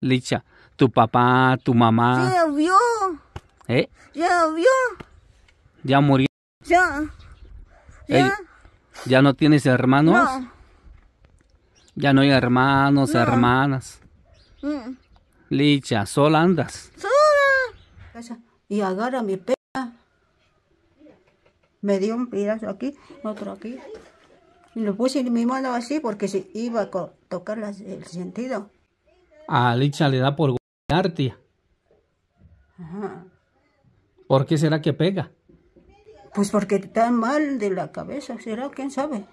Licha, tu papá, tu mamá. Ya vio. ¿Eh? Ya vio. Ya murió. Ya. Ya. ¿Ya no tienes hermanos? Ya no hay hermanos, hermanas. Mm. Licha, sola andas. Sola. Y agarra mi perra. Me dio un pedazo aquí, otro aquí. Y lo puse en mi mano así porque se iba a tocar el sentido. A Licha le da por tía. Ajá. ¿Por qué será que pega? Pues porque está mal de la cabeza, será, quién sabe.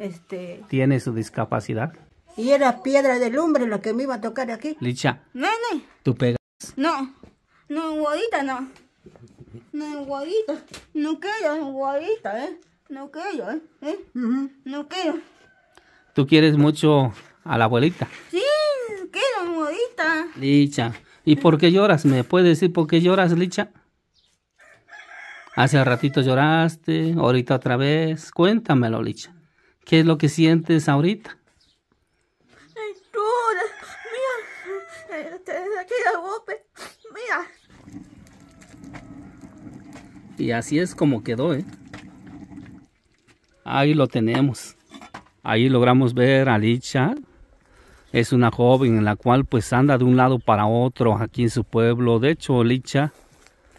Este. ¿Tiene su discapacidad? Y era piedra de lumbre la que me iba a tocar aquí. Licha. no. ¿Tú pegas? No. No, guadita no. No, guadita. No quiero, guadita, ¿eh? No quiero, ¿eh? No quiero. ¿Tú quieres mucho a la abuelita? Sí. ¿Qué, modita? Licha, ¿y por qué lloras? ¿Me puedes decir por qué lloras, Licha? Hace ratito lloraste, ahorita otra vez. Cuéntamelo, Licha. ¿Qué es lo que sientes ahorita? Mira, este, mira. Y así es como quedó, ¿eh? Ahí lo tenemos. Ahí logramos ver a Licha es una joven en la cual pues anda de un lado para otro aquí en su pueblo. De hecho, Licha,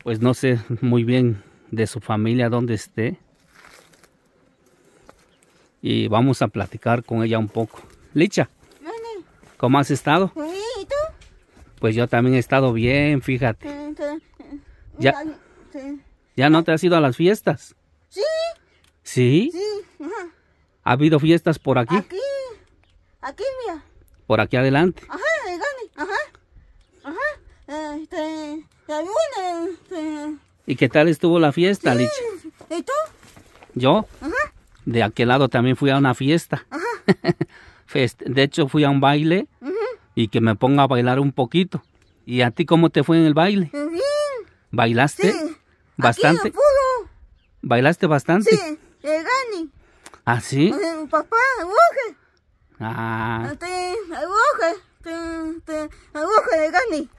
pues no sé muy bien de su familia dónde esté. Y vamos a platicar con ella un poco. Licha, ¿cómo has estado? Pues yo también he estado bien, fíjate. Ya, ya no te has ido a las fiestas. Sí. ¿Sí? Sí. ¿Ha habido fiestas por aquí? Aquí. Aquí, mira. Por aquí adelante. Ajá, eh, gani, ajá. Ajá. Eh, este, este. ¿Y qué tal estuvo la fiesta, Lich? ¿Y tú? Yo. Ajá. De aquel lado también fui a una fiesta. Ajá. de hecho, fui a un baile y que me ponga a bailar un poquito. ¿Y a ti cómo te fue en el baile? Pues ¿Bailaste? ¿Bastante? ¿Bailaste bastante? Sí, el Gani. ¿Ah, sí? Pues, papá, Ah. Este, de Gandhi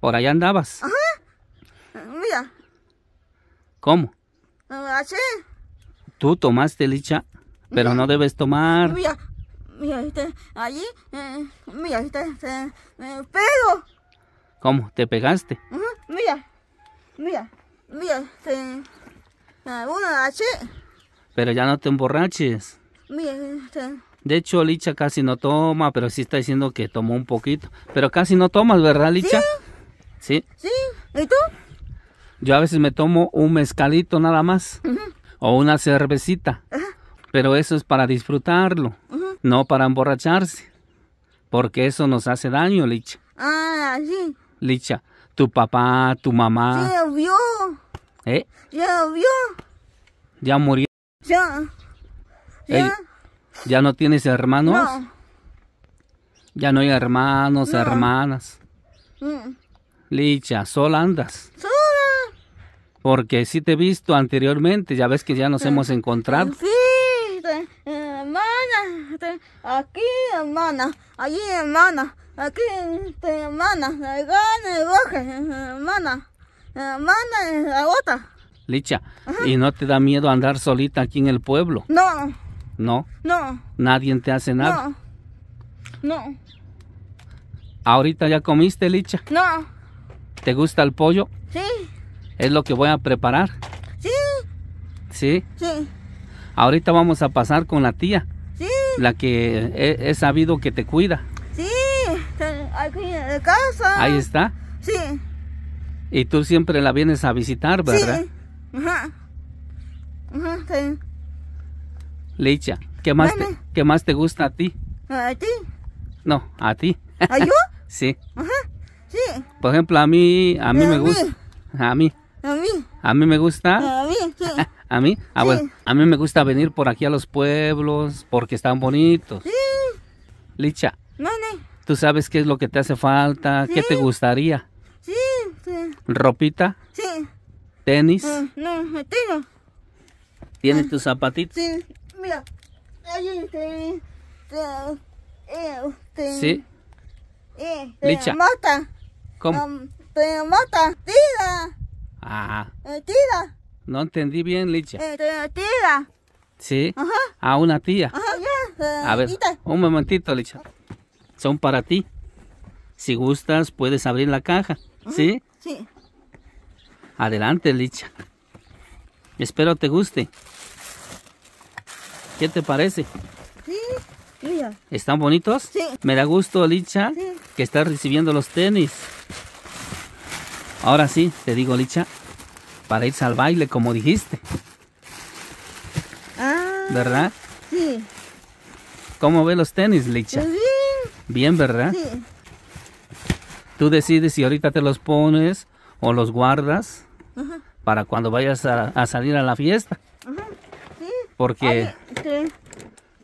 ¿Por allá andabas? Ajá. Mira. ¿Cómo? Así. Tú tomaste licha, pero no debes tomar. Mira, mira, este, allí, eh, mira, este, eh, ¿Cómo? ¿Te pegaste? Ajá, mira, mira, mira, este, ah, uno así. Pero ya no te emborraches. Mira, este. De hecho, Licha casi no toma, pero sí está diciendo que tomó un poquito. Pero casi no tomas, ¿verdad, Licha? Sí. Sí. ¿Y tú? Yo a veces me tomo un mezcalito nada más. O una cervecita. Pero eso es para disfrutarlo, no para emborracharse. Porque eso nos hace daño, Licha. Ah, sí. Licha, tu papá, tu mamá. Se vio. ¿Eh? Ya murió. Ya. ¿Ya no tienes hermanos? No. Ya no hay hermanos, hermanas. Mm. Licha, sola andas. Sola. Porque si te he visto anteriormente, ya ves que ya nos hemos mm. encontrado. Sí, hermana, aquí hermana, allí hermana, aquí hermana, acá hermana, hermana Licha, ¿y no te da miedo andar solita aquí en el pueblo? No. No. No. Nadie te hace nada. No. No. ¿Ahorita ya comiste, Licha? No. ¿Te gusta el pollo? Sí. ¿Es lo que voy a preparar? Sí. ¿Sí? Sí. Ahorita vamos a pasar con la tía. Sí. La que eh, he, sabido que te cuida. Sí. Aquí en la casa. Ahí está. Sí. Y tú siempre la vienes a visitar, ¿verdad? Sí. Ajá. Ajá, sí. Licha, ¿qué más, te, más te gusta a ti? ¿A ti? No, a ti. ¿A yo? sí. Ajá, sí. Por ejemplo, a mí, a mí me gusta. A mí. A mí. A mí me gusta. A mí, sí. ¿A mí? Ah, a mí me gusta venir por aquí a los pueblos porque están bonitos. Sí. Licha. no. ¿Tú sabes qué es lo que te hace falta? ¿Qué te gustaría? Sí, ¿Ropita? Sí. ¿Tenis? Eh, no, no, tengo. ¿Tienes ah. tus zapatitos? Sí. Mira, ahí te... te, te ¿Sí? Eh, te Licha. mata. ¿Cómo? te um, mata. Tira. Ah. Eh, tira. No entendí bien, Licha. Eh, tira. ¿Sí? Ajá. A una tía. Ajá, eh, A ver, un momentito, Licha. Son para ti. Si gustas, puedes abrir la caja. ¿Sí? Sí. Adelante, Licha. Espero te guste. ¿Qué te parece? Sí, ¿Están bonitos? Sí. Me da gusto, Licha, que estás recibiendo los tenis. Ahora sí, te digo, Licha, para irse al baile, como dijiste. Ah. ¿Verdad? Sí. ¿Cómo ves los tenis, Licha? Pues bien. Bien, ¿verdad? Sí. Tú decides si ahorita te los pones o los guardas para cuando vayas a salir a la fiesta. Ajá. Porque...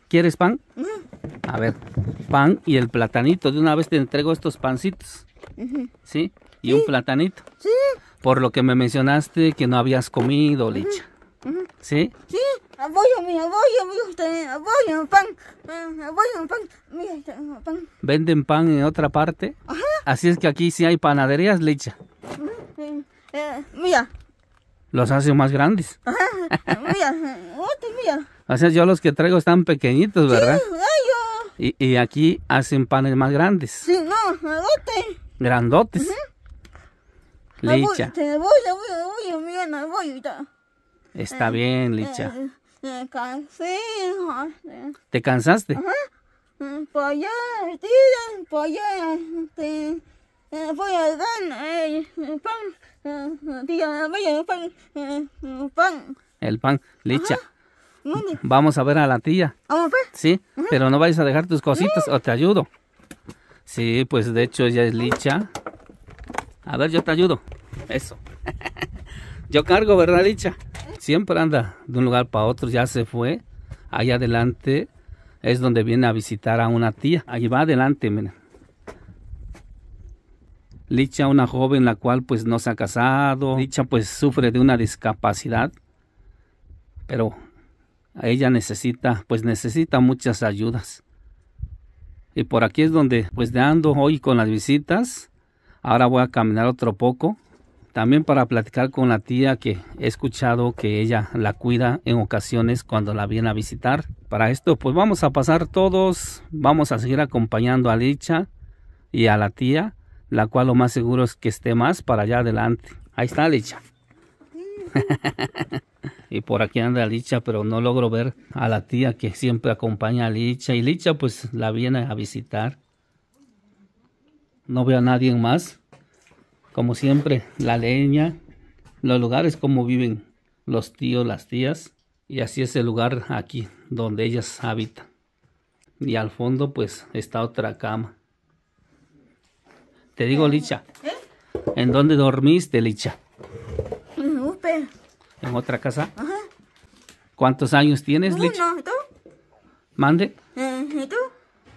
¿Quieres pan? Mm. A ver, pan y el platanito. De una vez te entrego estos pancitos. ¿Sí? Y un platanito. Sí. Por lo que me mencionaste que no habías comido, Licha. Uh -huh. ¿Sí? Sí. Apoyo, mi apoyo, mi apoyo, pan. Eh, apoyo, pan. Mira, pan. ¿Venden pan en otra parte? Ajá. Así es que aquí sí hay panaderías, Licha. Eh, mira, los hace más grandes. o oh, sea, pues yo los que traigo están pequeñitos, ¿verdad? Y, y aquí hacen panes más grandes. Sí, no, grandotes. Licha. Está eh, bien, Licha. Eh, eh, me cansé. ¿Te cansaste? Ajá. Mm, allá, allá, este, eh, eh, eh, voy a pan, pan, tía, pan. El pan, licha. Vamos a ver a la tía. Pues. Sí, pero no vayas a dejar tus cositas o te ayudo. Sí, pues de hecho ella es licha. A ver, yo te ayudo. Eso. yo cargo, ¿verdad, licha? Siempre anda de un lugar para otro, ya se fue. Allá adelante es donde viene a visitar a una tía. Ahí va adelante, miren. Licha, una joven la cual pues no se ha casado, Licha pues sufre de una discapacidad, pero ella necesita, pues necesita muchas ayudas. Y por aquí es donde pues de ando hoy con las visitas, ahora voy a caminar otro poco, también para platicar con la tía que he escuchado que ella la cuida en ocasiones cuando la viene a visitar. Para esto pues vamos a pasar todos, vamos a seguir acompañando a Licha y a la tía la cual lo más seguro es que esté más para allá adelante. Ahí está Licha. y por aquí anda Licha, pero no logro ver a la tía que siempre acompaña a Licha. Y Licha pues la viene a visitar. No veo a nadie más. Como siempre, la leña, los lugares como viven los tíos, las tías. Y así es el lugar aquí donde ellas habitan. Y al fondo pues está otra cama. Te digo, Licha. ¿Eh? ¿En dónde dormiste, Licha? En otra casa? Ajá. ¿Cuántos años tienes, Licha? Uno, ¿tú? Mande. Eh, ¿Y tú?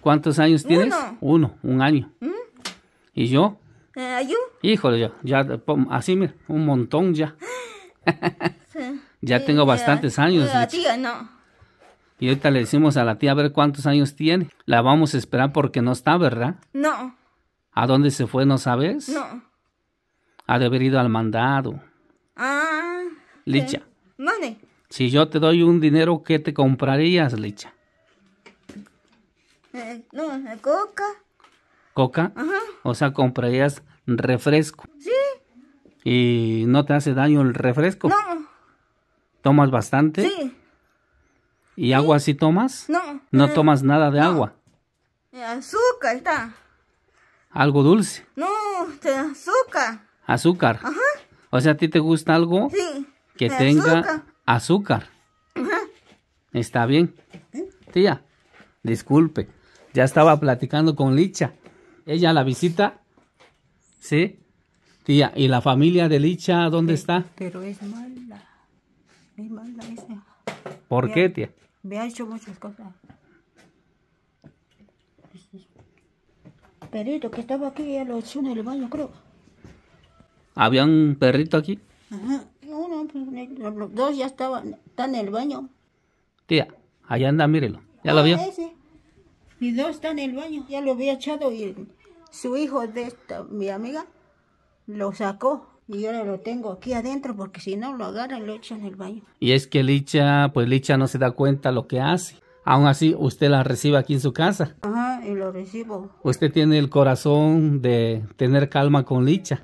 ¿Cuántos años tienes? Uno. un año. ¿Mm? ¿Y yo? ¿Y eh, yo? Híjole, ya, ya, así mira, un montón ya. Ya tengo bastantes años. La tía no. Y ahorita le decimos a la tía a ver cuántos años tiene. La vamos a esperar porque no está, ¿verdad? No. ¿A dónde se fue, no sabes? No. Ha de haber ido al mandado. Ah. Licha. Mane. Si yo te doy un dinero, ¿qué te comprarías, Licha? Eh, no, eh, coca. ¿Coca? Ajá. O sea, comprarías refresco. Sí. ¿Y no te hace daño el refresco? No. ¿Tomas bastante? Sí. ¿Y agua sí tomas? No. ¿No eh, tomas nada de agua? azúcar está. ¿Algo dulce? No, de azúcar. ¿Azúcar? Ajá. O sea, ¿a ti te gusta algo? que tenga azúcar. Ajá. Está bien. Tía, disculpe. Ya estaba platicando con Licha. Ella la visita. ¿Sí? Tía, ¿y la familia de Licha dónde está? Pero es mala. Es mala esa. ¿Por qué, tía? Me ha hecho muchas cosas. perrito que estaba aquí, lo echó en el baño, creo. ¿Había un perrito aquí? Ajá. Uno, pues, los dos ya estaban, están en el baño. Tía, allá anda, mírelo. ¿Ya lo vio? Ah, ese. Y dos están en el baño. Ya lo había echado y su hijo de esta, mi amiga, lo sacó. Y ahora lo tengo aquí adentro porque si no lo agarran lo echan en el baño. Y es que Licha, pues Licha no se da cuenta lo que hace aún así usted la recibe aquí en su casa. Ajá, y lo recibo. Usted tiene el corazón de tener calma con Licha.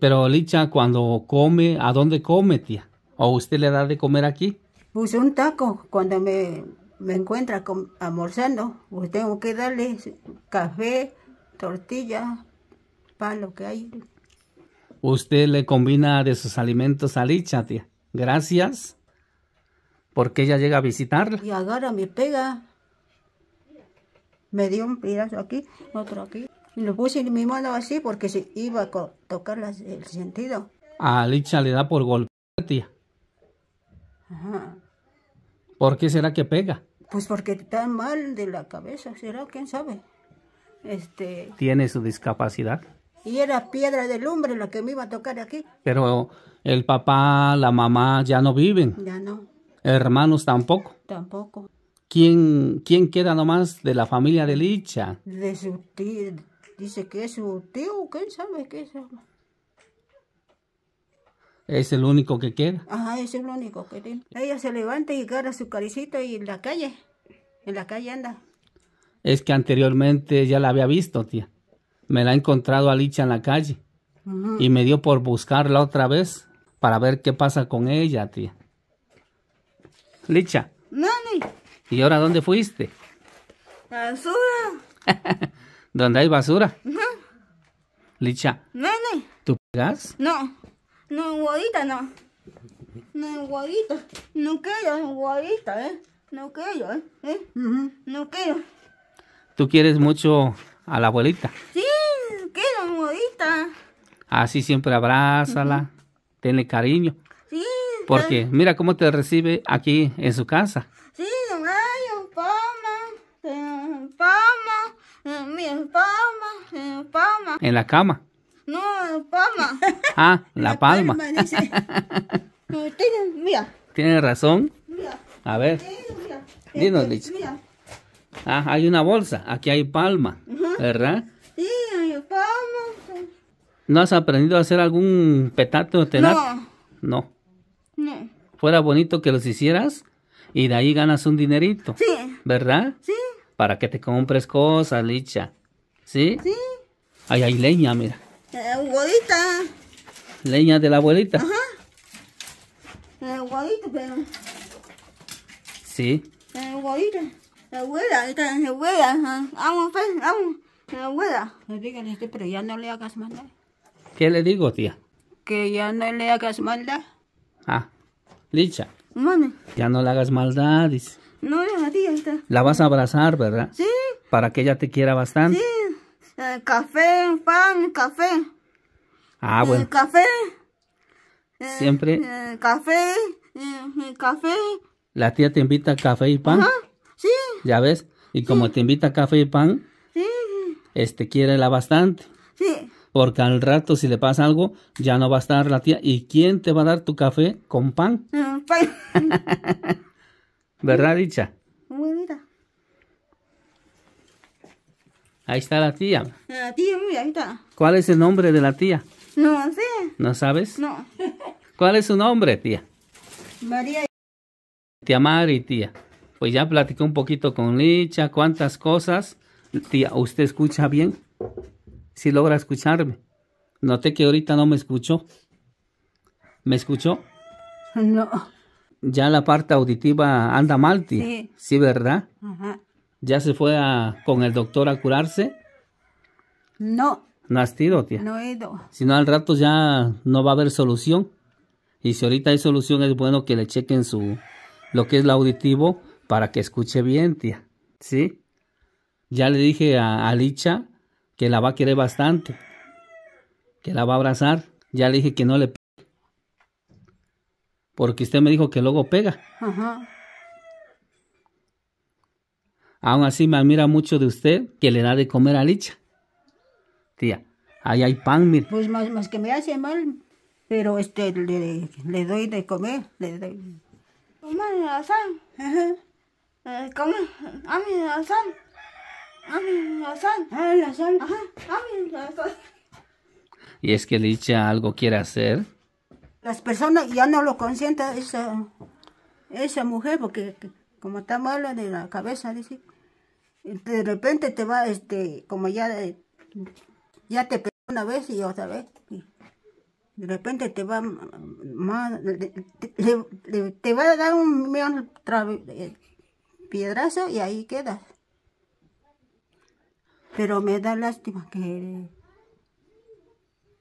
Pero Licha, cuando come, ¿a dónde come, tía? ¿O usted le da de comer aquí? Pues un taco cuando me, encuentra con, almorzando. Pues tengo que darle café, tortilla, pan, lo que hay. Usted le combina de sus alimentos a Licha, tía. Gracias porque ella llega a visitarla. Y agarra me pega. Me dio un pedazo aquí, otro aquí. Y lo puse en mi mano así porque se iba a tocar el sentido. A Alicia le da por golpe, tía. Ajá. ¿Por qué será que pega? Pues porque está mal de la cabeza, será, quién sabe. Este. Tiene su discapacidad. Y era piedra de lumbre la que me iba a tocar aquí. Pero el papá, la mamá ya no viven. Ya no. Hermanos tampoco. Tampoco. ¿Quién, quién queda nomás de la familia de Licha? De su tío, dice que es su tío, quién sabe qué es. Es el único que queda. Ajá, es el único que tiene. Ella se levanta y agarra su caricito y en la calle, en la calle anda. Es que anteriormente ya la había visto, tía. Me la ha encontrado a Licha en la calle. Y me dio por buscarla otra vez para ver qué pasa con ella, tía. Licha. Nani. ¿Y ahora dónde fuiste? Basura. ¿Dónde hay basura? Licha. Nani. ¿Tú pegas? No. No, guadita, no. No, guadita. No quiero guardita, ¿eh? No quiero, ¿eh? ¿Eh? No quiero. ¿Tú quieres mucho a la abuelita? Sí, quiero en Así siempre abrázala, tenle cariño. ¿Por qué? mira cómo te recibe aquí en su casa. Sí, hay palma, palma, palma, palma. En la cama. No, palma. Ah, la, la palma. palma dice. mira. Tienes razón. Mira. A ver. Mira. Dinos, este, Lich. Mira. Ah, hay una bolsa. Aquí hay palma, ¿verdad? Sí, hay palma. ¿No has aprendido a hacer algún petato tenaz? No. No fuera bonito que los hicieras y de ahí ganas un dinerito. Sí. ¿Verdad? Sí. Para que te compres cosas, Licha. ¿Sí? Sí. Ahí hay leña, mira. abuelita. Leña de la abuelita. Ajá. La abuelita, pero. Sí. La abuelita. La abuela, esta la abuela. Vamos, pues, vamos. La abuela. No digan este, pero ya no le hagas maldad. ¿Qué le digo, tía? Que ya no le hagas maldad. Ah. Licha. Mami. Ya no le hagas maldad, No, ya, tía. La vas a abrazar, ¿verdad? Sí. Para que ella te quiera bastante. Sí. Eh, café, pan, café. Ah, eh, bueno. café. Eh, Siempre. café, café. La tía te invita café y pan. Ajá. Sí. ¿Ya ves? Y como te invita café y pan, este quiere la bastante. Sí porque al rato si le pasa algo, ya no va a estar la tía. ¿Y quién te va a dar tu café con pan? Mm, ¿Verdad, Licha? Muy bien. Ahí está la tía. La tía, mira, ahí está. ¿Cuál es el nombre de la tía? No sé. ¿No sabes? No. ¿Cuál es su nombre, tía? María. Tía Mari, tía. Pues ya platicó un poquito con Licha, cuántas cosas. Tía, ¿usted escucha bien? si logra escucharme. Noté que ahorita no me escuchó. ¿Me escuchó? No. Ya la parte auditiva anda mal, tía. Sí. sí. ¿verdad? Ajá. ¿Ya se fue con el doctor a curarse? No. No has ido, tía. No he ido. Si no, al rato ya no va a haber solución. Y si ahorita hay solución, es bueno que le chequen su lo que es el auditivo para que escuche bien, tía. ¿Sí? Ya le dije a, a Licha que la va a querer bastante, que la va a abrazar. Ya le dije que no le pegue, porque usted me dijo que luego pega. Ajá. Aún así me admira mucho de usted que le da de comer a Licha. Tía, ahí hay pan, mire. Pues más, que me hace mal, pero este le, doy de comer, le doy. Mamá, la eh, Come, a Ah, y es que Licha algo quiere hacer. Las personas ya no lo consienta esa, esa mujer porque como está mala de la cabeza, dice, de repente te va, este, como ya, ya te pegó una vez y otra vez. de repente te va más, te, va a dar un, eh, piedrazo y ahí quedas. Pero me da lástima que,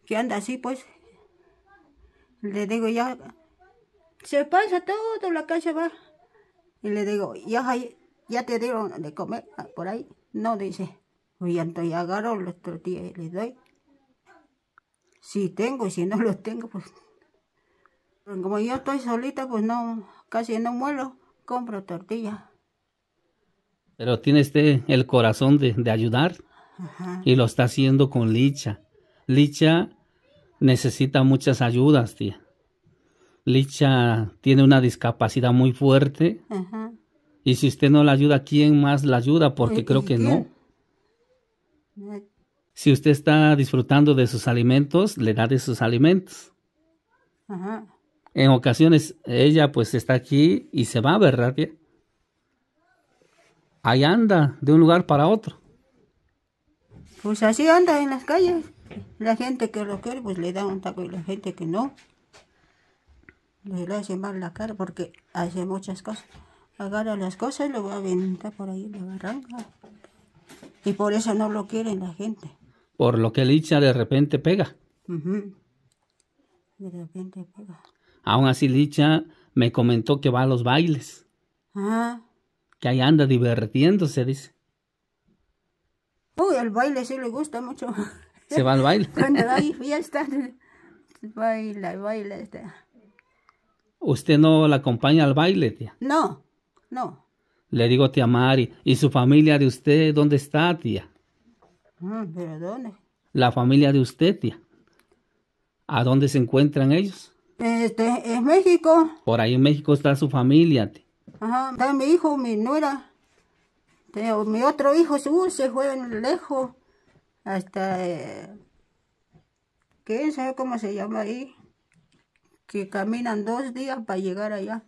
que anda así, pues. Le digo, ya, se pasa todo la calle, va. Y le digo, ya, ya te dieron de comer ah, por ahí. No, dice. Y entonces agarro las tortillas y les doy. Si tengo, si no los tengo, pues. Como yo estoy solita, pues no, casi no muelo, compro tortillas. Pero tiene este el corazón de, de ayudar y lo está haciendo con Licha. Licha necesita muchas ayudas, tía. Licha tiene una discapacidad muy fuerte. Y si usted no la ayuda, ¿quién más la ayuda? Porque eh, creo que no. Si usted está disfrutando de sus alimentos, le da de sus alimentos. En ocasiones ella pues está aquí y se va, ¿verdad? Tía? ahí anda de un lugar para otro. Pues así anda en las calles. La gente que lo quiere, pues le da un taco y la gente que no, le hace mal la cara porque hace muchas cosas. Agarra las cosas y lo va a aventar por ahí la barranca. Y por eso no lo quieren la gente. Por lo que Licha de repente pega. De repente pega. Aún así Licha me comentó que va a los bailes. Ah que ahí anda divirtiéndose, dice. Uy, el baile sí le gusta mucho. Se va al baile. Cuando hay fiesta, baila, baila. Este. ¿Usted no la acompaña al baile, tía? No, no. Le digo, tía Mari, ¿y su familia de usted dónde está, tía? Mm, ¿Pero dónde? La familia de usted, tía. ¿A dónde se encuentran ellos? Este, en México. Por ahí en México está su familia, tía. Ajá, mi hijo, mi nuera, mi otro hijo, se fue lejos, hasta, eh, quién ¿Sabe cómo se llama ahí? Que caminan dos días para llegar allá.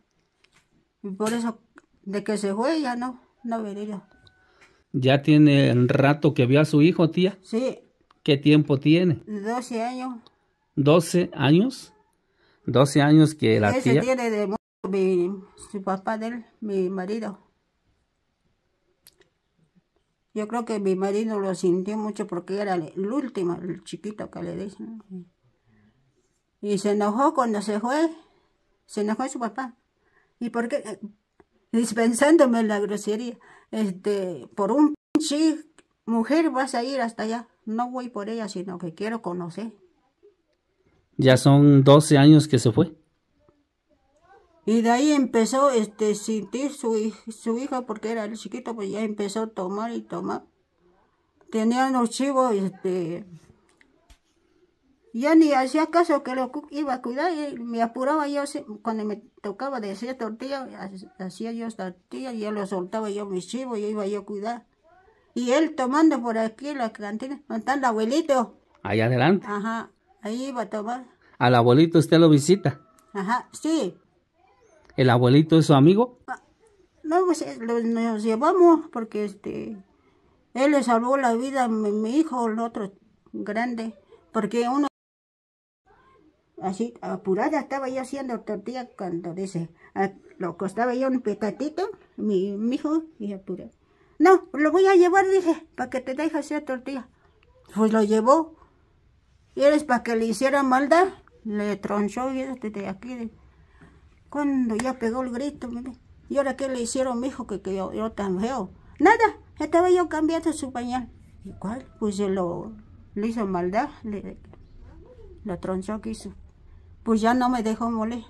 Y por eso, de que se fue, ya no, no venía. ¿Ya tiene un rato que vio a su hijo, tía? Sí. ¿Qué tiempo tiene? 12 años. ¿12 años? 12 años que la tiene de mi, su papá de mi marido. Yo creo que mi marido lo sintió mucho porque era el último, el chiquito que le dicen. Y se enojó cuando se fue. Se enojó su papá. ¿Y por qué? Eh, dispensándome la grosería. Este, por un pinche mujer vas a ir hasta allá. No voy por ella, sino que quiero conocer. Ya son 12 años que se fue. Y de ahí empezó este sentir su, su hija, porque era el chiquito, pues ya empezó a tomar y tomar. Tenía unos chivos, este. Ya ni hacía caso que lo iba a cuidar, y me apuraba yo, cuando me tocaba de hacer tortilla, hacía yo tortilla, y ya lo soltaba yo mis chivos, yo iba yo a cuidar. Y él tomando por aquí la cantina, ¿dónde está el abuelito? Ahí adelante. Ajá, ahí iba a tomar. Al abuelito usted lo visita. Ajá, sí el abuelito es su amigo. Ah, no, pues eh, nos llevamos porque este él le salvó la vida a mi, hijo, el otro grande, porque uno así apurada estaba yo haciendo tortilla cuando dice, ah, lo costaba yo un petatito, mi, hijo, y apurada No, lo voy a llevar, dije, para que te deje hacer tortilla. Pues lo llevó. Y eres para que le hiciera maldad. Le tronchó y este de aquí. Cuando ya pegó el grito, mire. ¿Y ahora qué le hicieron, mijo, que, que yo, tan feo? Nada, estaba yo cambiando su pañal. ¿Y cuál? Pues se lo, le hizo maldad, le, lo tronchó que hizo. Pues ya no me dejó moler.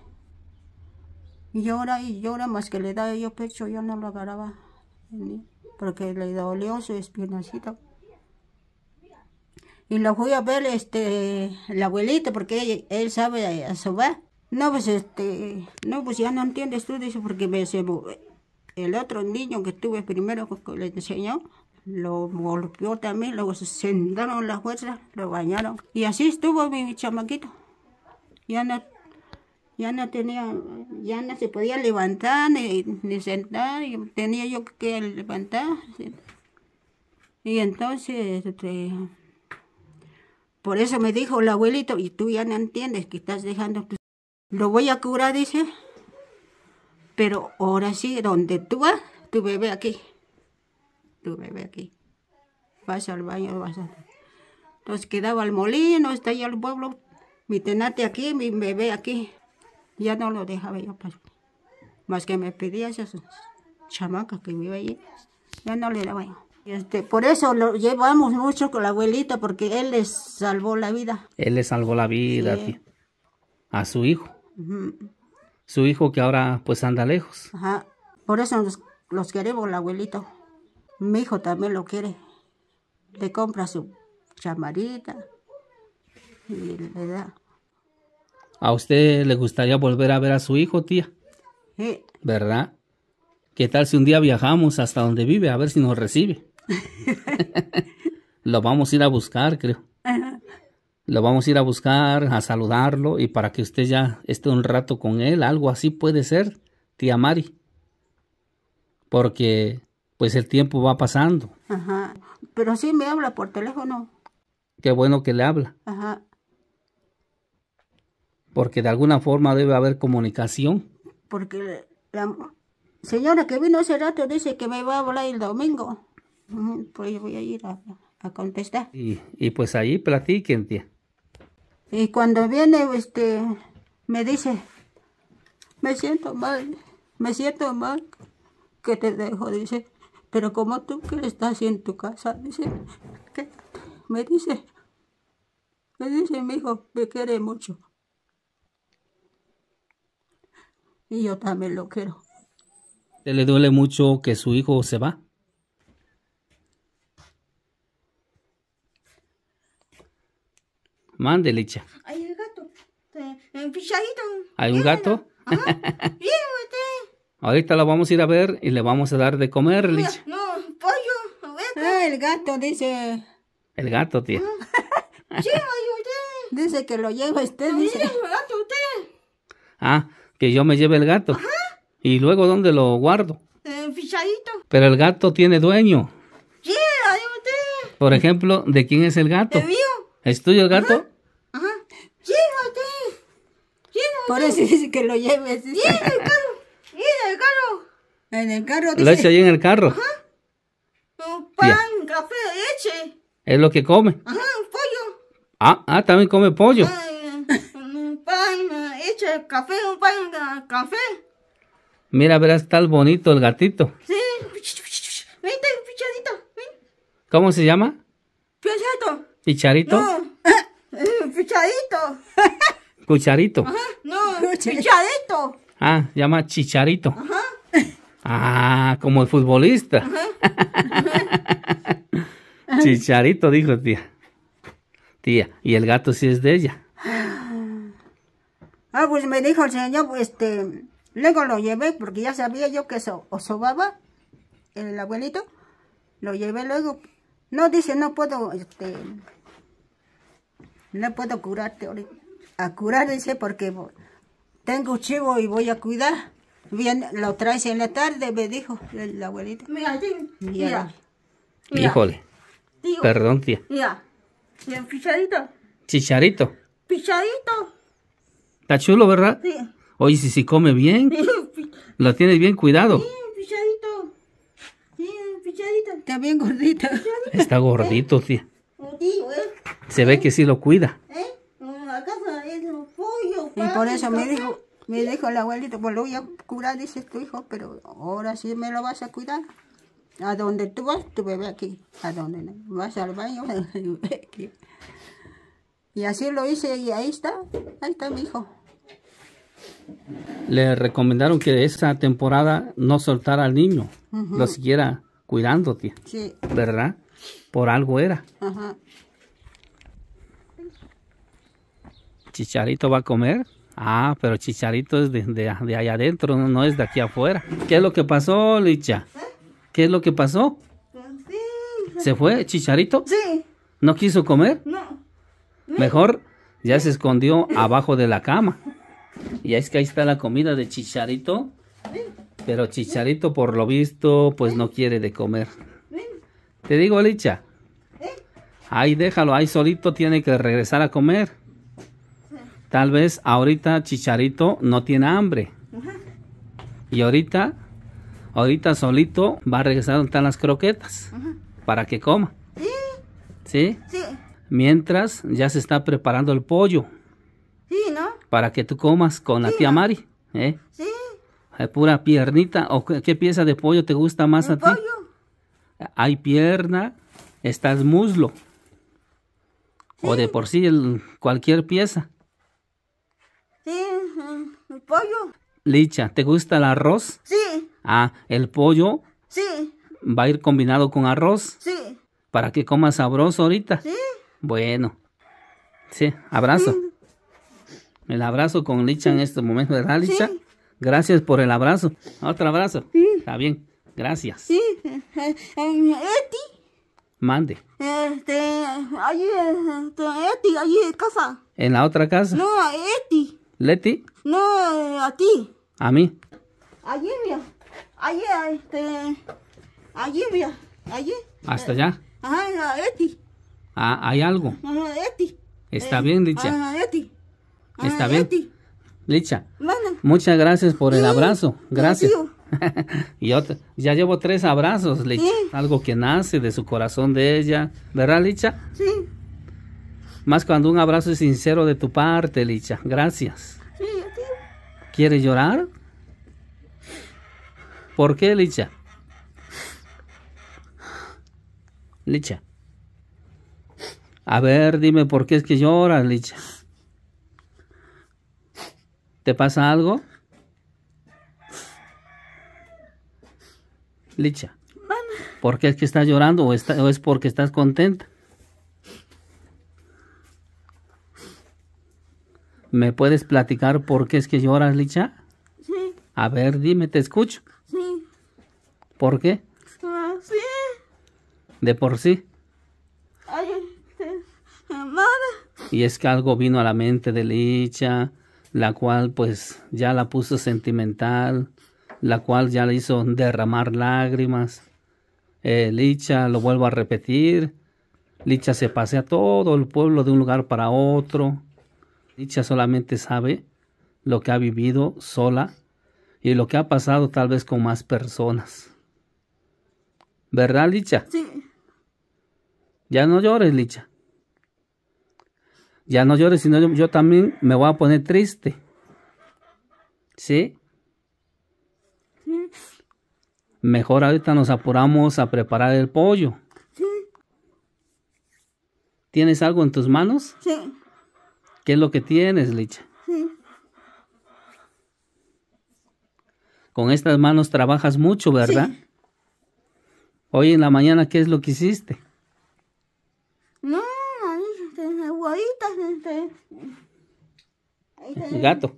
Y llora y llora, más que le da yo pecho, yo no lo agarraba, porque le dolió su espinacito. Y lo voy a ver, este, la abuelita, porque él, sabe a vez. No, pues este, no, pues ya no entiendes tú, dice, porque me el otro niño que estuve primero que le enseñó, lo golpeó también, luego se sentaron las fuerzas, lo bañaron. Y así estuvo mi chamaquito. Ya no, ya tenía, ya no se podía levantar ni, sentar, tenía yo que levantar. Y entonces, este, por eso me dijo el abuelito, y tú ya no entiendes que estás dejando lo voy a curar, dice. Pero ahora sí, donde tú vas, tu bebé aquí. Tu bebé aquí. Vas al baño, vas al baño. Entonces quedaba el molino, está allá el pueblo. Mi tenate aquí, mi bebé aquí. Ya no lo dejaba yo pasar. Pues. Más que me pedía esas chamacas que me iba allí. Ya no le daba yo. Este, por eso lo llevamos mucho con la abuelita, porque él le salvó la vida. Él le salvó la vida a su hijo. Su hijo que ahora pues anda lejos. Ajá. Por eso los, los queremos, el abuelito. Mi hijo también lo quiere. Le compra su chamarita y le da. ¿A usted le gustaría volver a ver a su hijo, tía? Sí. ¿Verdad? ¿Qué tal si un día viajamos hasta donde vive a ver si nos recibe? lo vamos a ir a buscar, creo. Ajá lo vamos a ir a buscar, a saludarlo y para que usted ya esté un rato con él, algo así puede ser, tía Mari. Porque pues el tiempo va pasando. Ajá. Pero sí me habla por teléfono. Qué bueno que le habla. Ajá. Porque de alguna forma debe haber comunicación. Porque la señora que vino hace rato dice que me va a hablar el domingo. Pues voy a ir a, contestar. Y, y pues ahí platiquen, tía. Y cuando viene, este, me dice, me siento mal, me siento mal que te dejo, dice, pero como tú que estás en tu casa, dice, me dice, me dice, mi hijo, me quiere mucho. Y yo también lo quiero. ¿Le duele mucho que su hijo se va? Mande, Licha. Este, Hay un gato. En fichadito ¿Hay un gato? Ajá. Este. Ahorita lo vamos a ir a ver y le vamos a dar de comer, Licha. No, pollo, Ah, el gato dice. El gato, tía. usted. Dice que lo lleva usted, dice. el gato usted. Ah, que yo me lleve el gato. Ajá. ¿Y luego dónde lo guardo? En fichadito. Pero el gato tiene dueño. Sí, ahí usted. Por ejemplo, ¿de quién es el gato? De mí, ¿Es tuyo, el gato? Ajá. Llévate. Llévate. Por eso dice que lo lleves. en el carro. en el carro. En el carro. Dice. Lo echa ahí en el carro. Ajá. Un pan, café, leche. Es lo que come. Ajá, un pollo. Ah, ah, también come pollo. Ah, eh, un pan, eh, eche, café, un pan, eh, café. Mira, verás, tal bonito el gatito. Sí. Vente, pichadito. ¿Cómo se llama? Pichadito. ¿Picharito? No. ¿Cucharito? no, ¡Chicharito! Ah, llama chicharito. Ajá. Ah, como el futbolista. Chicharito, dijo tía. Tía, y el gato sí es de ella. Ah, pues me dijo el señor, este, luego lo llevé porque ya sabía yo que eso, osobaba el abuelito. Lo llevé luego. No, dice, no puedo, este, no puedo curarte ahorita. A curar, dice, porque tengo chivo y voy a cuidar. Bien, lo traes en la tarde, me dijo la abuelita. Mira, mira. mira. Híjole. Perdón, tía. Mira, bien Picharito. Chicharito. Pichadito. Está chulo, ¿verdad? Sí. Oye, si, si come bien, lo tienes bien cuidado. Sí, pichadito. Sí, pichadito. Está bien gordito. Está gordito, tía. Se ve que sí lo cuida. Y por eso me dijo, me el abuelito, pues lo voy a curar, dice tu hijo, pero ahora sí me lo vas a cuidar. A donde tú vas, tu bebé aquí. A donde vas al baño, Y así lo hice y ahí está, ahí está mi hijo. Le recomendaron que esa temporada no soltara al niño, lo siguiera cuidándote. Sí. ¿Verdad? Por algo era. Ajá. Chicharito va a comer. Ah, pero Chicharito es de, de, allá adentro, no, no es de aquí afuera. ¿Qué es lo que pasó, Licha? ¿Qué es lo que pasó? ¿Se fue Chicharito? Sí. ¿No quiso comer? No. Mejor ya se escondió abajo de la cama. Y es que ahí está la comida de Chicharito. Pero Chicharito, por lo visto, pues no quiere de comer. Te digo, Licha. ¿Eh? Ahí déjalo, ahí solito tiene que regresar a comer. Tal vez ahorita Chicharito no tiene hambre. Y ahorita, ahorita solito va a regresar donde están las croquetas. Para que coma. Sí. ¿Sí? Sí. Mientras ya se está preparando el pollo. Sí, ¿no? Para que tú comas con la tía Mari. ¿eh? Sí. Eh, pura piernita. ¿O qué, pieza de pollo te gusta más a pollo. ti? Hay pierna, estás muslo. O de por sí cualquier pieza pollo. Licha, ¿te gusta el arroz? Sí. Ah, ¿el pollo? Sí. ¿Va a ir combinado con arroz? Sí. ¿Para que coma sabroso ahorita? Sí. Bueno. Sí, abrazo. El abrazo con Licha en este momento, ¿verdad, Licha? Sí. Gracias por el abrazo. Otro abrazo. Sí. Está bien. Gracias. Sí. Eh, eh, Eti. Mande. Este, allí, eh, este, Eti, allí en casa. ¿En la otra casa? No, Eti. ¿Leti? No, a ti. ¿A mí? Allí, mira. Allí, este... Allí, mira. Allí. ¿Hasta allá? Eh, ajá, Eti. Ah, ¿hay algo? Ajá, Eti. Está eh, bien, Licha. Eti. Está bien. Licha, muchas gracias por el abrazo. Gracias. y yo ya llevo tres abrazos, Licha. Algo que nace de su corazón de ella. ¿Verdad, Licha? Sí. Más cuando un abrazo es sincero de tu parte, Licha. Gracias. Sí, ¿Quieres llorar? ¿Por qué, Licha? Licha. A ver, dime por qué es que lloras, Licha. ¿Te pasa algo? Licha. ¿Por qué es que estás llorando o, o es porque estás contenta? ¿Me puedes platicar por qué es que lloras, Licha? Sí. A ver, dime, te escucho. Sí. ¿Por qué? Ah, de por sí. Ay, este, y es que algo vino a la mente de Licha, la cual pues ya la puso sentimental, la cual ya le hizo derramar lágrimas. Eh, Licha, lo vuelvo a repetir, Licha se pasea todo el pueblo de un lugar para otro, Licha solamente sabe lo que ha vivido sola y lo que ha pasado tal vez con más personas. ¿Verdad, Licha? Sí. Ya no llores, Licha. Ya no llores, sino yo, yo también me voy a poner triste. ¿Sí? Sí. Mejor ahorita nos apuramos a preparar el pollo. Sí. ¿Tienes algo en tus manos? Sí. ¿Qué es lo que tienes, Licha? Sí. Con estas manos trabajas mucho, ¿verdad? Sí. Hoy en la mañana, ¿qué es lo que hiciste? No, en este, este, este, el gato.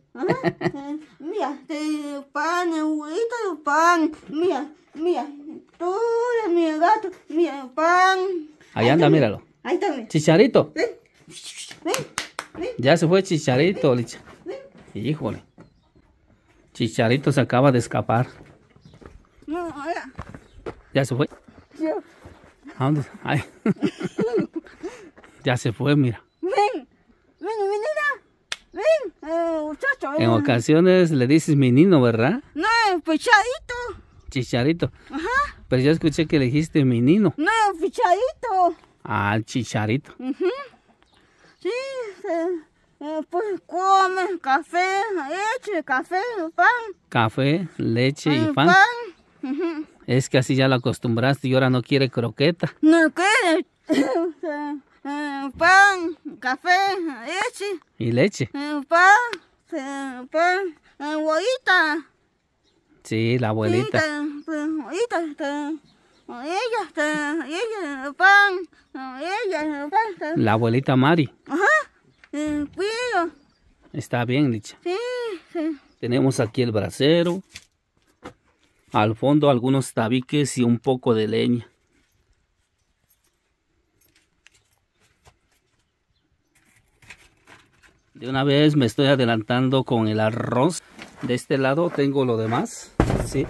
mira, te pan, de pan. Mira, mira, todo mi gato, mira, pan. Ahí, anda, míralo. Ahí está. Chicharito. Ven. Ven. Ya se fue Chicharito, Licha. Híjole. Chicharito se acaba de escapar. No, ahora. Ya se fue. Sí ¿A dónde? Ay. ya se fue, mira. Ven, ven, menina. Ven, eh, muchacho. En eh. ocasiones le dices menino, ¿verdad? No, pichadito. Chicharito. Ajá. Pero yo escuché que le dijiste menino. No, pichadito. Ah, chicharito. Uh Sí, eh, pues comen café, leche, café, pan. Café, leche y eh, pan. Es que así ya lo acostumbraste y ahora no quiere croqueta. No quiere eh, pan, café, leche. ¿Y leche? pan, pan, abuelita. Sí, la abuelita. abuelita. Ella, ella, pan, La abuelita Mari. Ajá, cuido. Está bien, Licha. sí. Tenemos aquí el brasero. Al fondo algunos tabiques y un poco de leña. De una vez me estoy adelantando con el arroz. De este lado tengo lo demás. Sí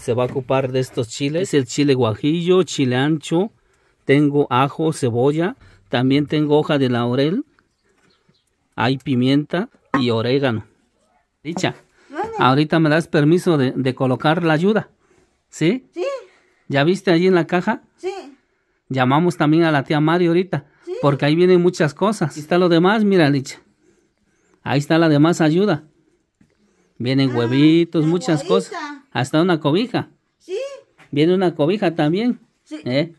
se va a ocupar de estos chiles. Es el chile guajillo, chile ancho, tengo ajo, cebolla, también tengo hoja de laurel, hay pimienta y orégano. Licha, ahorita me das permiso de, colocar la ayuda, ¿sí? Sí. ¿Ya viste ahí en la caja? Sí. Llamamos también a la tía Mari ahorita, porque ahí vienen muchas cosas. está lo demás, mira, Licha. Ahí está la demás ayuda. Vienen ah, huevitos, muchas cosas. Hasta una cobija. Sí. Viene una cobija también. Sí. ¿eh?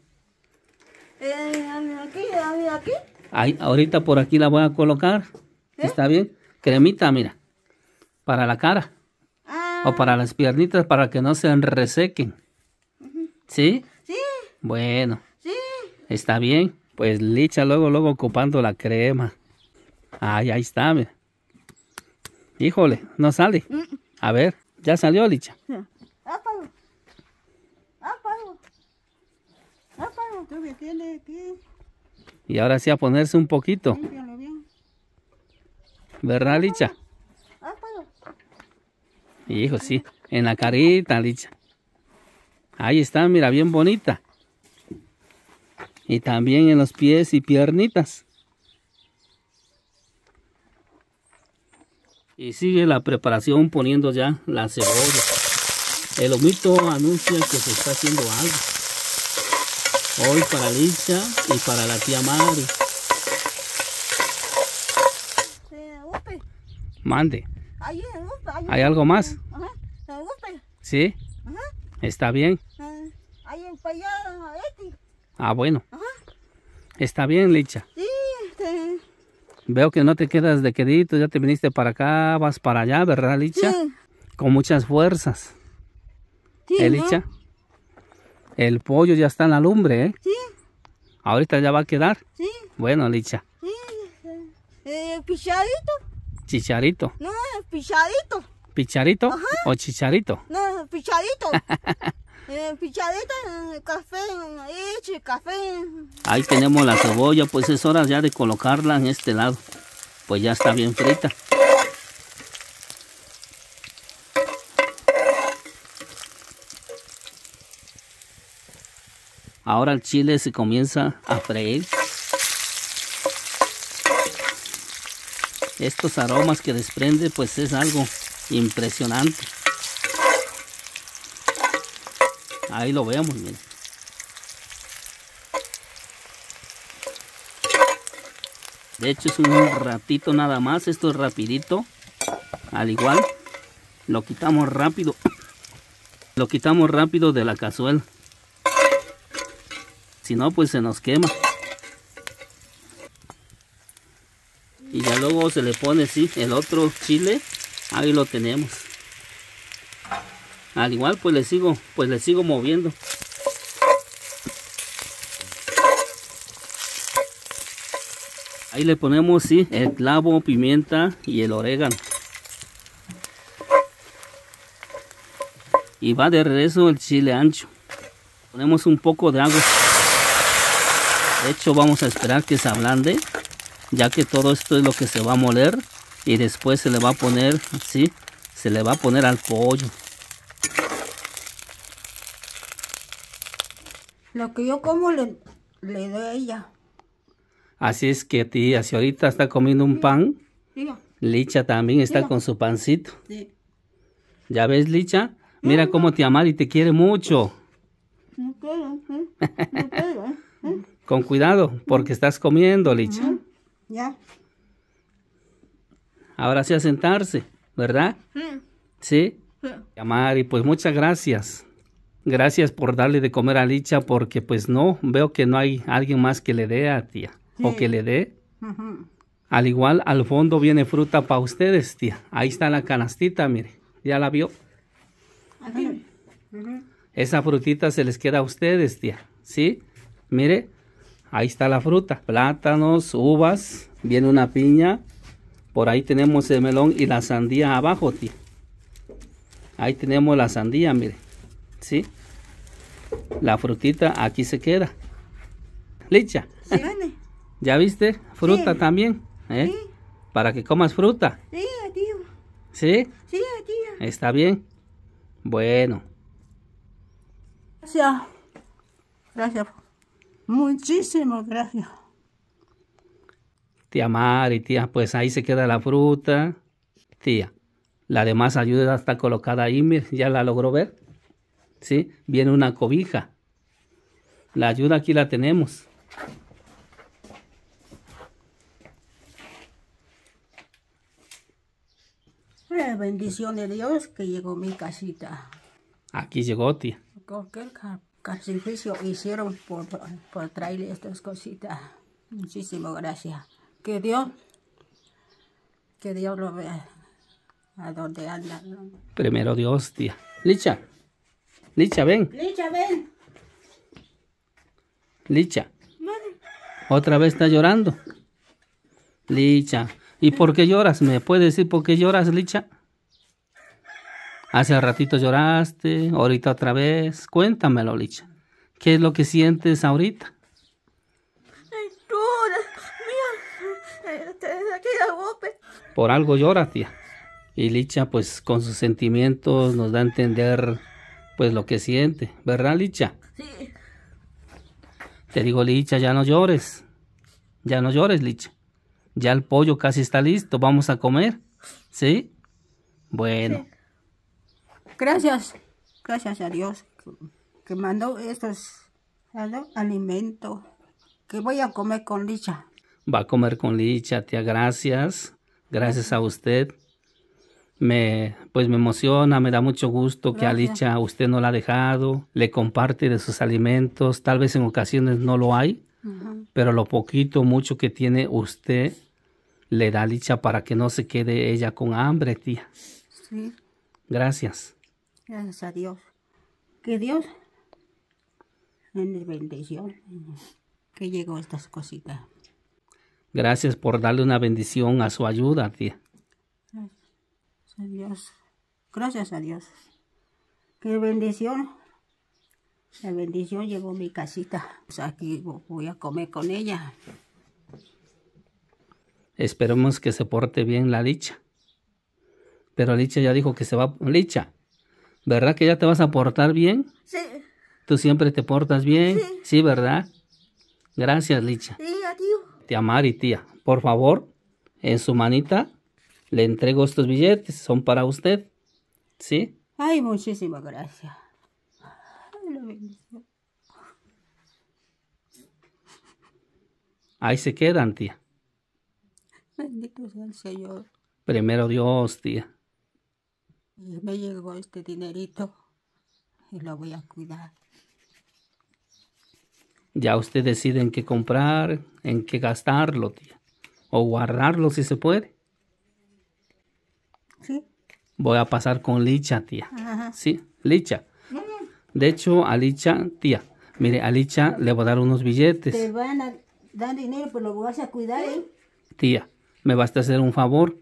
Eh, ahorita por aquí la voy a colocar. ¿Eh? ¿Está bien? Cremita, mira. Para la cara. Ah. O para las piernitas para que no se resequen. ¿Sí? Sí. Bueno. Sí. Está bien. Pues licha luego, luego ocupando la crema. Ahí, ahí está, mira. Híjole, no sale. Mm. A ver. ¿Ya salió, Licha? Ápalo. Ápalo. tú aquí. Y ahora sí a ponerse un poquito. Límpialo bien. ¿Verdad, Licha? Ápalo. Hijo, sí. En la carita, Licha. Ahí está, mira, bien bonita. Y también en los pies y piernitas. Y sigue la preparación poniendo ya la cebolla. El omito anuncia que se está haciendo algo. Hoy para Licha y para la tía Mari. Mande. ¿Hay algo más? ¿Sí? Está bien. Ah, este. ah bueno. Está bien, Licha. Sí. Este, Veo que no te quedas de quedito, ya te viniste para acá, vas para allá, ¿verdad, Licha? Sí. Con muchas fuerzas. Sí, ¿Eh, Licha? El pollo ya está en la lumbre, ¿eh? Sí. ¿Ahorita ya va a quedar? Sí. Bueno, Licha. Sí. Eh, eh pichadito. Chicharito. No, pichadito. ¿Picharito Ajá. o chicharito? No, pichadito. Eh, eh, café, café. Ahí tenemos la cebolla, pues es hora ya de colocarla en este lado. Pues ya está bien frita. Ahora el chile se comienza a freír. Estos aromas que desprende pues es algo impresionante. Ahí lo vemos, miren. De hecho es un ratito nada más, esto es rapidito. Al igual, lo quitamos rápido. Lo quitamos rápido de la cazuela. Si no, pues se nos quema. Y ya luego se le pone así el otro chile. Ahí lo tenemos al igual pues le sigo pues le sigo moviendo ahí le ponemos sí el clavo pimienta y el orégano y va de regreso el chile ancho ponemos un poco de agua de hecho vamos a esperar que se ablande ya que todo esto es lo que se va a moler y después se le va a poner así se le va a poner al pollo Lo que yo como le, le doy a ella. Así es que ti si ahorita está comiendo un pan, Licha también está con su pancito. ¿Ya ves, Licha? Mira mm. cómo te ama y te quiere mucho. No quiero, no quiero, ¿eh? Con cuidado, porque estás comiendo, Licha. Ya. Ahora sí a sentarse, ¿verdad? Sí. ¿Sí? sí. pues muchas gracias gracias por darle de comer a Licha porque pues no, veo que no hay alguien más que le dé a tía o que le dé. Al igual al fondo viene fruta para ustedes, tía. Ahí está la canastita, mire. ¿Ya la vio? Esa frutita se les queda a ustedes, tía. ¿Sí? Mire, ahí está la fruta. Plátanos, uvas, viene una piña. Por ahí tenemos el melón y la sandía abajo, tía. Ahí tenemos la sandía, mire. ¿sí? La frutita aquí se queda. Licha. ¿Ya viste? Fruta también. ¿eh? Sí. Para que comas fruta. Sí, tío. ¿Sí? Sí, Está bien. Bueno. Gracias. Gracias. Muchísimas gracias. Tía Mari, tía, pues ahí se queda la fruta. Tía, la demás ayuda está colocada ahí, ya la logró ver. ¿sí? Viene una cobija. La ayuda aquí la tenemos. Eh, bendición de Dios que llegó mi casita. Aquí llegó, tía. Cualquier sacrificio hicieron por, por traerle estas cositas. Muchísimas gracias. Que Dios, que Dios lo vea a donde anda. Primero Dios, tía. Licha. Licha, ven. Licha, ven. Licha. Otra vez está llorando. Licha. ¿Y por qué lloras? ¿Me puedes decir por qué lloras, Licha? Hace ratito lloraste, ahorita otra vez. Cuéntamelo, Licha. ¿Qué es lo que sientes ahorita? Este, por algo llora, tía. Y Licha, pues con sus sentimientos nos da a entender pues lo que siente, ¿verdad, Licha? Sí. Te digo, Licha, ya no llores. Ya no llores, Licha. Ya el pollo casi está listo, vamos a comer. ¿Sí? Bueno. Gracias. Gracias a Dios que, que mandó estos alimentos que voy a comer con Licha. Va a comer con Licha, tía. Gracias. Gracias a usted me pues me emociona, me da mucho gusto que que Alicia usted no la ha dejado, le comparte de sus alimentos, tal vez en ocasiones no lo hay, pero lo poquito, mucho que tiene usted le da a Alicia para que no se quede ella con hambre, tía. Sí. Gracias. Gracias a Dios. Que Dios en bendición que llegó estas cositas. Gracias por darle una bendición a su ayuda, tía. Dios. Gracias a Dios. Qué bendición. La bendición a mi casita. Pues aquí voy a comer con ella. Esperemos que se porte bien la Licha. Pero Licha ya dijo que se va. Licha, ¿verdad que ya te vas a portar bien? Sí. ¿Tú siempre te portas bien? Sí. Sí, ¿verdad? Gracias, Licha. Sí, adiós. Tía Mari, tía, por favor, en su manita le entrego estos billetes, son para usted. ¿Sí? Ay, muchísimas gracias. Ahí se quedan, tía. Bendito sea el Señor. Primero Dios, tía. Me llegó este dinerito y lo voy a cuidar. Ya usted decide en qué comprar, en qué gastarlo, tía. O guardarlo si se puede. Voy a pasar con Licha, tía. Sí, Licha. Mm. De hecho, a Licha, tía, mire, a Licha le voy a dar unos billetes. Te van a dar dinero, pero lo vas a cuidar, ¿eh? Tía, me vas a hacer un favor.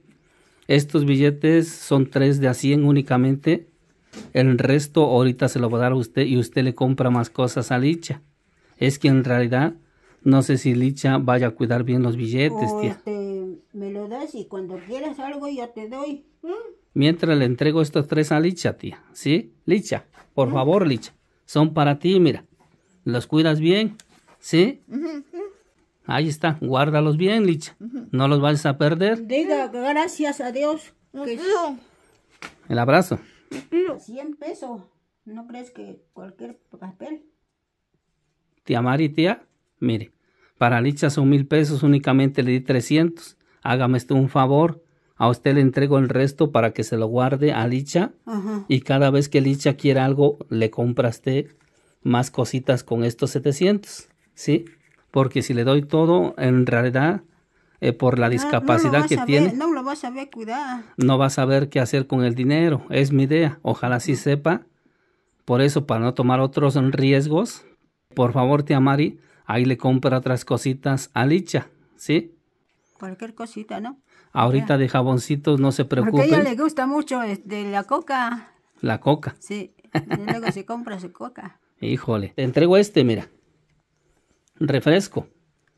Estos billetes son tres de a 100 únicamente. El resto ahorita se lo va a dar a usted y usted le compra más cosas a Licha. Es que en realidad no sé si Licha vaya a cuidar bien los billetes, oh, tía. Este, me lo das y cuando quieras algo yo te doy. ¿Mm? Mientras le entrego estos tres a Licha, tía. ¿Sí? Licha, por ¿Mm? favor, Licha. Son para ti, mira. Los cuidas bien, ¿sí? Ahí está, guárdalos bien, Licha. No los vayas a perder. Diga gracias a Dios. Que... El abrazo. 100 pesos. ¿No crees que cualquier papel? Tía Mari, tía, mire, para Licha son mil pesos, únicamente le di 300 hágame usted un favor, a usted le entrego el resto para que se lo guarde a Licha y cada vez que Licha quiera algo, le compra más cositas con estos 700, ¿sí? Porque si le doy todo, en realidad, eh, por la ah, discapacidad que tiene, no lo va a saber cuidar. No va a saber qué hacer con el dinero, es mi idea, ojalá sí sepa. Por eso, para no tomar otros riesgos, por favor, tía Mari, ahí le compra otras cositas a Licha, ¿sí? cualquier cosita, ¿no? Ahorita de jaboncitos no se preocupe. a ella le gusta mucho de este, la coca. La coca. Sí, luego se compra su coca. Híjole, te entrego este, mira. Refresco.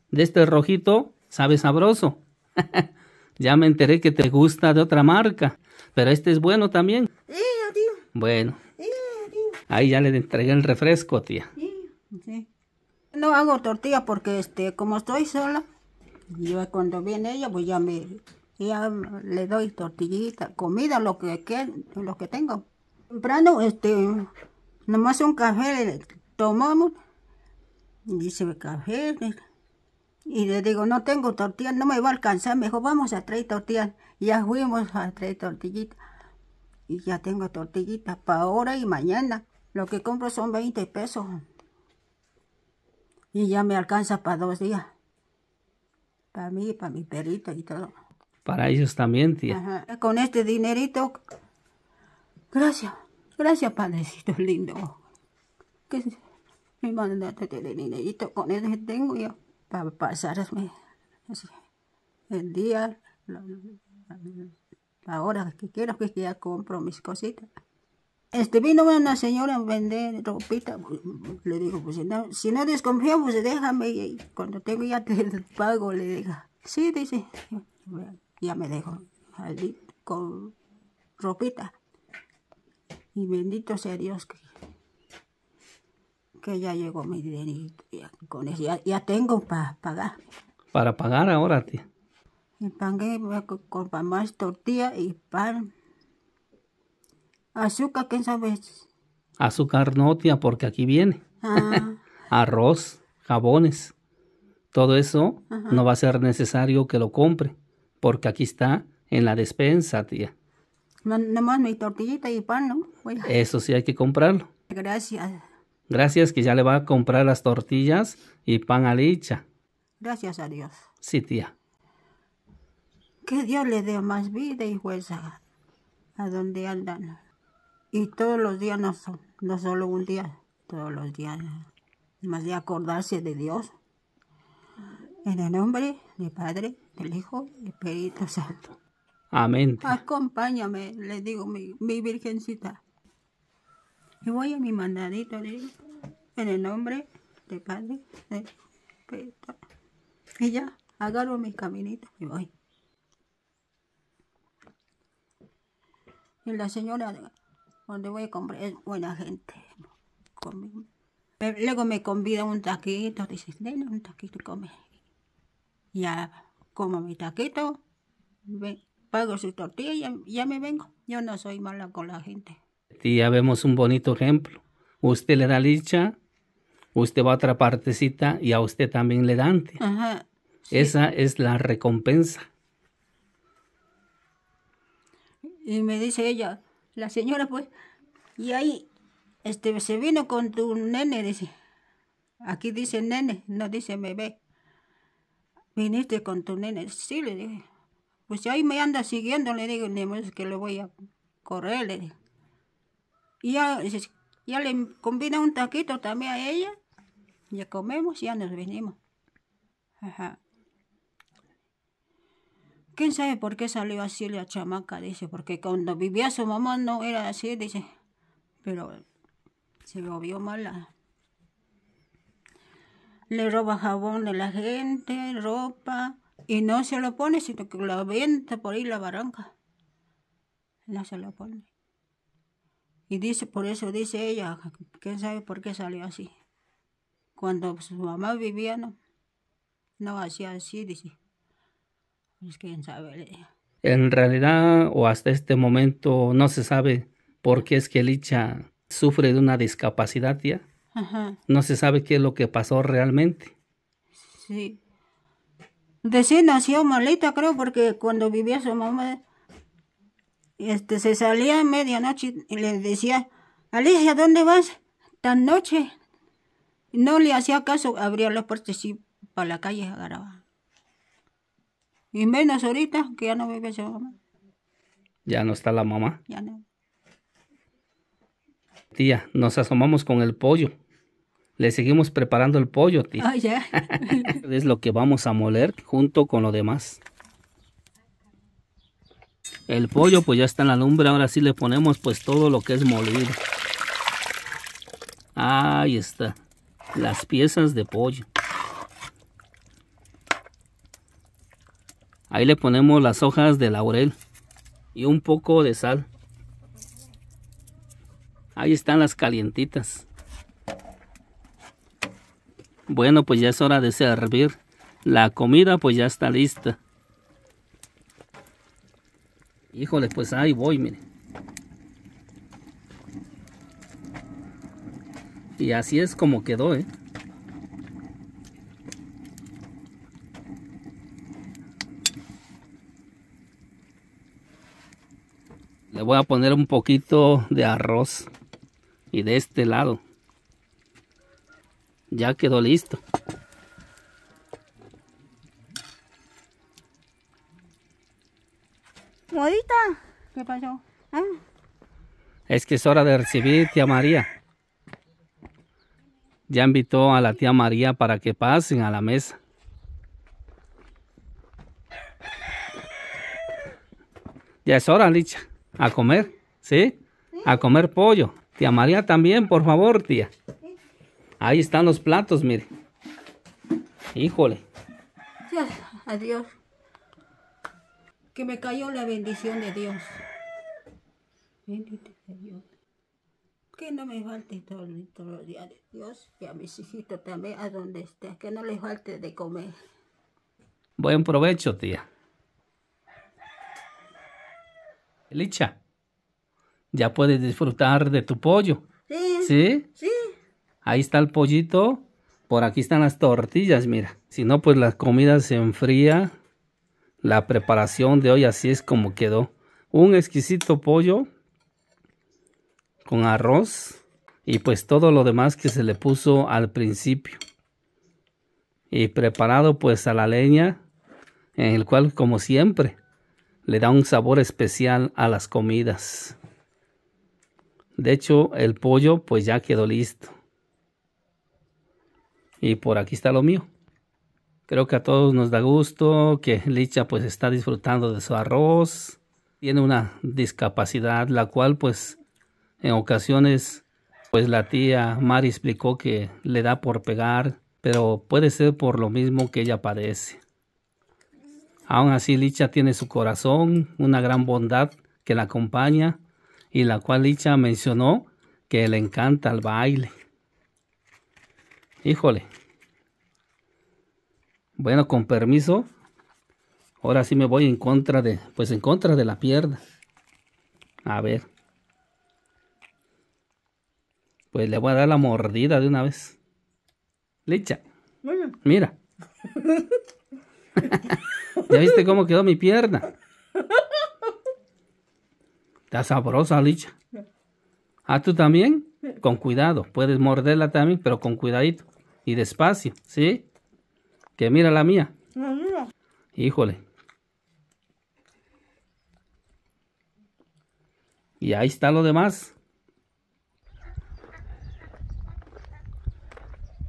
De este rojito sabe sabroso. ya me enteré que te gusta de otra marca, pero este es bueno también. Eh, tío. Bueno. tío. Eh, Ahí ya le entregué el refresco, tía. Sí, sí. No hago tortilla porque este, como estoy sola, yo cuando viene ella, pues ya me le doy tortillitas, comida, lo que, que lo que tengo. Temprano, este, nomás un café le tomamos, dice café, y le digo, no tengo tortillas, no me va a alcanzar, mejor vamos a traer tortillas. Ya fuimos a traer tortillitas. Y ya tengo tortillitas para ahora y mañana. Lo que compro son 20 pesos. Y ya me alcanza para dos días. Para mí, para mi perito y todo. Para ellos también, tía. Con este dinerito. Gracias. Gracias, padrecito lindo. Que me mandaste el este dinerito. Con que tengo yo para pasarme el día, la, hora que quiero que ya compro mis cositas este, vino una señora a vender ropita, pues, le digo, pues si no desconfío pues déjame, y cuando tengo ya te pago, le diga sí, dice, ya me dejo, allí, con ropita, y bendito sea Dios que, ya llegó mi dinero ya, ya, tengo para pagar. Para pagar ahora, tía. Y pagué pues, con, con más tortilla y pan. Azúcar, qué sabes? Azúcar no, tía, porque aquí viene. Ah. Arroz, jabones. Todo eso no va a ser necesario que lo compre, porque aquí está en la despensa, tía. No, nomás mi tortillita y pan, ¿no? Eso sí hay que comprarlo. Gracias. Gracias que ya le va a comprar las tortillas y pan a Gracias a Dios. Sí, tía. Que Dios le dé más vida y fuerza a donde andan. Y todos los días, no, solo un día, todos los días, más de acordarse de Dios. En el nombre del Padre, del Hijo y del Espíritu Santo. Amén. Acompáñame, le digo mi, virgencita. Y voy a mi mandadito, le en el nombre del Padre, del Espíritu. Y ya, agarro mis caminitos y voy. Y la señora donde voy a comprar es buena gente. Luego me convida un taquito, dices, ven un taquito y come. Ya como mi taquito, pago su tortilla y ya, me vengo. Yo no soy mala con la gente. Y ya vemos un bonito ejemplo. Usted le da licha, usted va a otra partecita y a usted también le dan. Esa es la recompensa. Y me dice ella, la señora, pues. Y ahí, este, se vino con tu nene, dice. Aquí dice nene, no dice bebé. Viniste con tu nene. Sí, le dije. Pues ahí me anda siguiendo, le digo, ni más que le voy a correr, le Y ya, ya le combina un taquito también a ella. Ya comemos, ya nos venimos. Ajá. ¿Quién sabe por qué salió así la chamaca? Dice, porque cuando vivía su mamá no era así, dice. Pero se volvió mala. Le roba jabón de la gente, ropa, y no se lo pone, sino que lo avienta por ahí la barranca. No se lo pone. Y dice, por eso dice ella, quién sabe por qué salió así. Cuando su mamá vivía, no, no hacía así, dice. Pues, en realidad, o hasta este momento, no se sabe por qué es que Licha sufre de una discapacidad ya. No se sabe qué es lo que pasó realmente. Sí. De nació malita, creo, porque cuando vivía su mamá, este, se salía a medianoche y le decía, Alicia, ¿dónde vas? Tan noche. No le hacía caso, abría las puertas y para la calle agarraba. Y menos ahorita, que ya no vive su mamá. Ya no está la mamá. Ya no. Tía, nos asomamos con el pollo. Le seguimos preparando el pollo, tía. Ah, ya. es lo que vamos a moler junto con lo demás. El pollo pues ya está en la lumbre, ahora sí le ponemos pues todo lo que es molido. Ahí está, las piezas de pollo. Ahí le ponemos las hojas de laurel y un poco de sal. Ahí están las calientitas. Bueno, pues ya es hora de servir. La comida pues ya está lista. Híjole, pues ahí voy, mire. Y así es como quedó, ¿eh? le voy a poner un poquito de arroz y de este lado ya quedó listo ¿qué pasó? Ah. es que es hora de recibir tía María ya invitó a la tía María para que pasen a la mesa ya es hora Licha a comer, ¿sí? A comer pollo. Tía María también, por favor, tía. Ahí están los platos, mire. Híjole. Adiós. Que me cayó la bendición de Dios. Bendito sea Dios. Que no me falte todo, los días de Dios y a mis hijitos también, a donde esté, que no les falte de comer. Buen provecho, tía. Licha, ya puedes disfrutar de tu pollo. Sí. ¿Sí? Sí. Ahí está el pollito. Por aquí están las tortillas, mira. Si no, pues la comida se enfría. La preparación de hoy así es como quedó. Un exquisito pollo con arroz y pues todo lo demás que se le puso al principio. Y preparado pues a la leña, en el cual como siempre le da un sabor especial a las comidas. De hecho, el pollo pues ya quedó listo. Y por aquí está lo mío. Creo que a todos nos da gusto que Licha pues está disfrutando de su arroz. Tiene una discapacidad la cual pues en ocasiones pues la tía Mari explicó que le da por pegar, pero puede ser por lo mismo que ella padece. Aún así, Licha tiene su corazón, una gran bondad que la acompaña y la cual Licha mencionó que le encanta el baile. Híjole. Bueno, con permiso. Ahora sí me voy en contra de, pues en contra de la pierna. A ver. Pues le voy a dar la mordida de una vez. Licha. Mira. ¿Ya viste cómo quedó mi pierna? Está sabrosa, Licha. Ah, tú también. Con cuidado. Puedes morderla también, pero con cuidadito. Y despacio, ¿sí? Que mira La mía. Híjole. Y ahí está lo demás.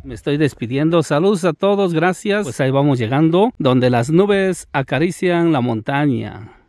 Me estoy despidiendo. Saludos a todos, gracias. Pues ahí vamos llegando, donde las nubes acarician la montaña.